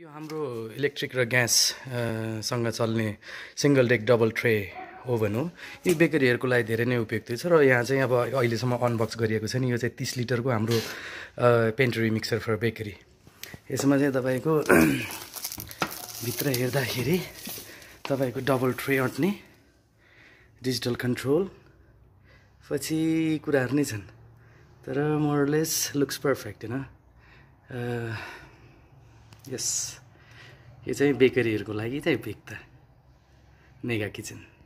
यो हाम्रो इलेक्ट्रिक र ग्याससँग चल्ने single deck double tray oven हो यो बेकरीहरूको लागि धेरै नै उपयुक्त छ र यहाँ चाहिँ अब अहिलेसम्म अनबक्स गरिएको छ नि यो चाहिँ तिस लिटरको हाम्रो पेन्ट्री मिक्सर फर बेकरी यसमा चाहिँ तपाईँको भित्र हेर्दाखेरि तपाईँको डबल ट्रे अट्ने डिजिटल कन्ट्रोल पछि कुराहरू नै छन् तर मोरलेस लुक्स पर्फेक्ट होइन यस यो चाहिँ बेकरीहरूको लागि चाहिँ बेक त मेगा किचन